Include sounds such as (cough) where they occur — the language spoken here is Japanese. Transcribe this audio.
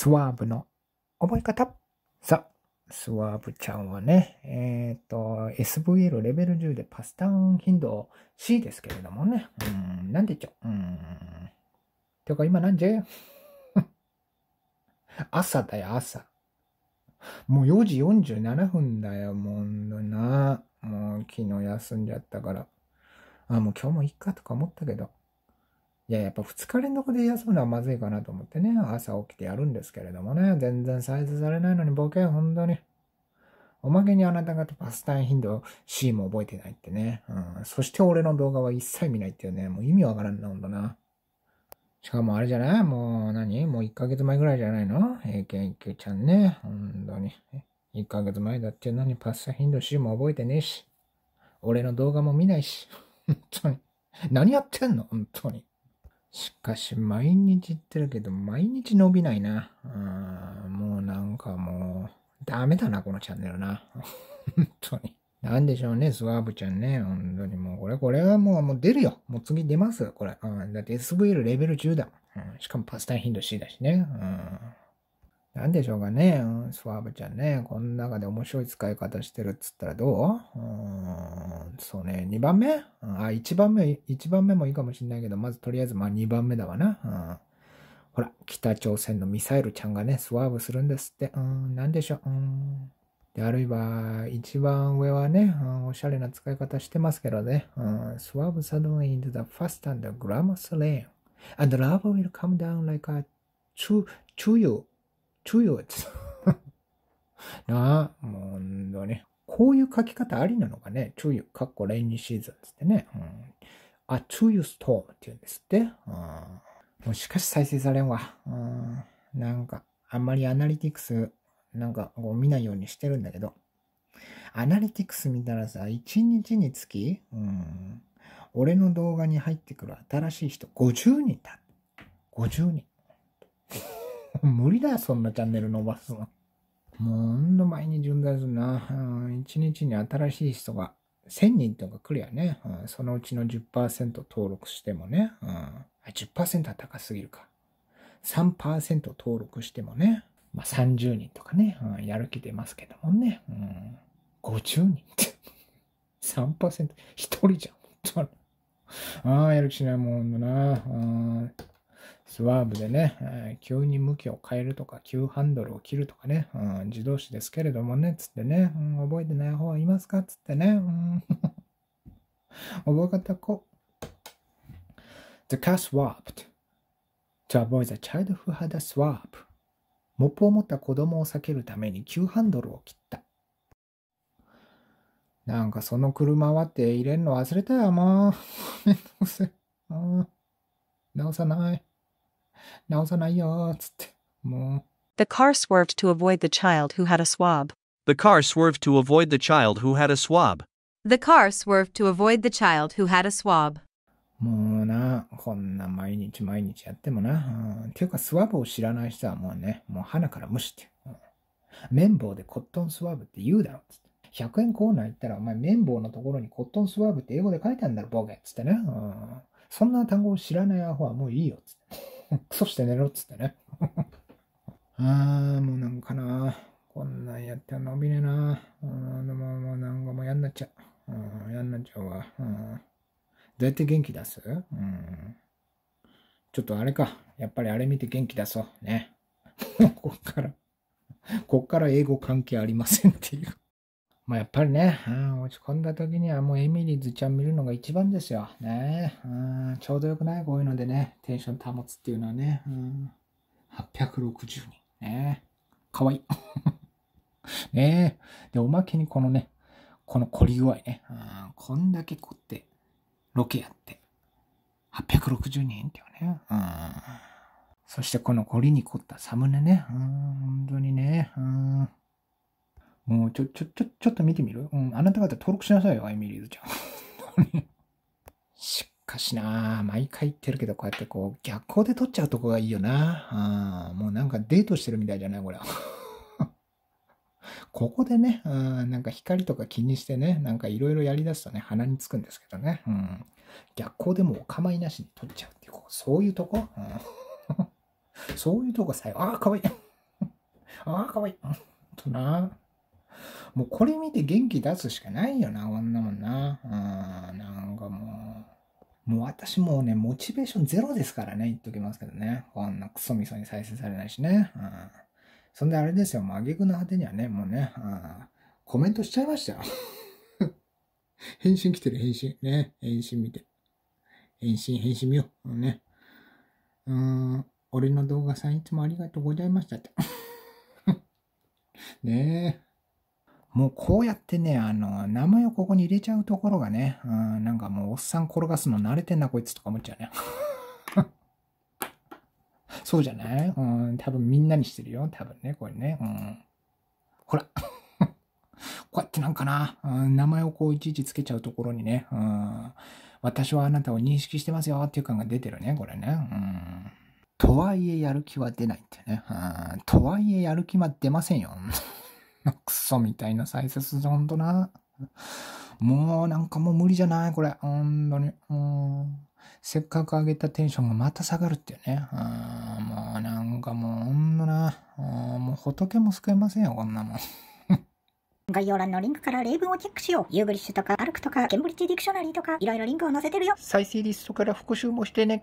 スワーブの覚え方。さあ、スワーブちゃんはね、えっ、ー、と、SVL レベル10でパスターン頻度 C ですけれどもね。うん、なんでちょ、うん。てか今何時 (laughs) 朝だよ、朝。もう4時47分だよ、もうな。もう昨日休んじゃったから。あ、もう今日もいいかとか思ったけど。いや、やっぱ2日連続で休むのはまずいかなと思ってね、朝起きてやるんですけれどもね、全然サイズされないのにボケ、本当に。おまけにあなた方パスタイ頻度 C も覚えてないってね。うん。そして俺の動画は一切見ないっていうね、もう意味わからんな、ほんとな。しかもあれじゃないもう何もう1ヶ月前ぐらいじゃないの a 一 q ちゃんね。本当に。1ヶ月前だって何パスタ頻度 C も覚えてねえし。俺の動画も見ないし。(laughs) 本当に。何やってんの本当に。しかし、毎日言ってるけど、毎日伸びないな。もうなんかもう、ダメだな、このチャンネルな。(laughs) 本当に。なんでしょうね、スワーブちゃんね。本当にもう、これ、これはもう、もう出るよ。もう次出ます、これ。うん、だって SVL レベル10だうん、しかもパスタ頻度 C だしね。うんなんでしょうかね。うん、スワーブちゃんね。この中で面白い使い方してるっつったらどううん、そうね。2番目あ、1番目、1番目もいいかもしんないけど、まずとりあえず、まあ2番目だわな。うん、ほら、北朝鮮のミサイルちゃんがね、スワーブするんですって。うん、なんでしょう。うん。で、あるいは、一番上はね、うん、おしゃれな使い方してますけどね。うん、スワ e r v e suddenly into the fast and g l a m o r s l a And love will come down like a to, to you ちょよ、つって。(laughs) なあ、もう、んね。こういう書き方ありなのかね。ちょよ、かっこレイニーシーズンつってね。うん。あ、ちょよストーンって言うんですって。うん。もしかし再生されんわ。うん。なんか、あんまりアナリティクス、なんかこう見ないようにしてるんだけど。アナリティクス見たらさ、1日につき、うん。俺の動画に入ってくる新しい人50人だ。50人。(laughs) 無理だよ、そんなチャンネル伸ばすの。もうほんと毎日運動するな。一日に新しい人が1000人とか来るやね。うん、そのうちの10%登録してもね。うん、10%は高すぎるか。3%登録してもね。まあ、30人とかね、うん、やる気出ますけどもね。うん、50人って。3%。(laughs) 1人じゃん、本当ああ、やる気しないもんだな。んスワーブでね、えー、急に向きを変えるとか、急ハンドルを切るとかね、うん、自動詞ですけれどもね、つってね、うん、覚えてない方はいますかつってね、うん、覚え方こう。The car swapped to avoid the child who had a swap. モップを持った子供を避けるために急ハンドルを切った。なんかその車はって入れるの忘れたよ、もう。(laughs) めんどくせ。直さない。直さないよ、っつって。もう。The car swerved to avoid the child who had a swab. The car swerved to avoid the child who had a swab. The car swerved to avoid the child who had a swab. もうな、こんな毎日毎日やってもな。うん、ていうか、スワブを知らない人はもうね、もう鼻から無視って。うん、綿棒でコットンスワブって言うだろっつって。100円コーナー行ったら、お前綿棒のところにコットンスワブって英語で書いてあるんだろ、ボケっつってね、うん。そんな単語を知らないアホはもういいよっつって。(laughs) クソして寝ろっつってね。(laughs) ああ、もうなんかな。こんなんやっては伸びねえな。うのまも何うもやんなっちゃう。うん、やんなっちゃうわ。うん。どうやって元気出すうん。ちょっとあれか。やっぱりあれ見て元気出そう。ね。(laughs) こっから、こっから英語関係ありませんっていうまあ、やっぱりね、落ち込んだ時にはもうエミリーズちゃん見るのが一番ですよ。ねうんちょうどよくないこういうのでね、テンション保つっていうのはね。うん860人。ねかわいい。(laughs) ねで、おまけにこのね、この凝り具合ね。うんこんだけ凝って、ロケやって、860人っていうね。うんそしてこの凝りに凝ったサムネね。うん本当にね。うんもうちょ、ちょ、ちょ、ちょっと見てみるうん、あなた方登録しなさいよ、アイミリーズちゃん。(laughs) しかしな毎回言ってるけど、こうやってこう、逆光で撮っちゃうとこがいいよなあもうなんかデートしてるみたいじゃないこれ。(laughs) ここでね、あなんか光とか気にしてね、なんかいろいろやりだすとね、鼻につくんですけどね。うん。逆光でもお構いなしに撮っちゃうっていう、こうそういうとこ、うん、(laughs) そういうとこさえ、ああ、かわいい。ああ、かわいい。となもうこれ見て元気出すしかないよな、こんなもんな。うん、なんかもう、もう私もうね、モチベーションゼロですからね、言っときますけどね。こんなクソみそに再生されないしね。うん。そんであれですよ、もう挙句の果てにはね、もうね、うん、コメントしちゃいましたよ。(laughs) 返信来てる、返信。ね、返信見て。返信、返信見よう。ね。うーん、俺の動画さんいつもありがとうございましたって。(laughs) ねえ。もうこうやってね、あの、名前をここに入れちゃうところがね、うん、なんかもうおっさん転がすの慣れてんなこいつとか思っちゃうね。(laughs) そうじゃないうん、多分みんなにしてるよ。多分ね、これね。うん。ほら。(laughs) こうやってなんかな、うん、名前をこういちいちつけちゃうところにね、うん、私はあなたを認識してますよっていう感が出てるね、これね。うんとはいえやる気は出ないってね。うん、とはいえやる気は出ませんよ。クソみたいな再説するほんとな。もうなんかもう無理じゃないこれ。ほんとに。うんせっかく上げたテンションがまた下がるっていうね。あもうなんかもうほんとな。あもう仏も救えませんよ、こんなもん。概要欄のリンクから例文をチェックしよう。ユーグリッシュとか、アルクとか、ケンブリッジディクショナリーとか、いろいろリンクを載せてるよ。再生リストから復習もしてね。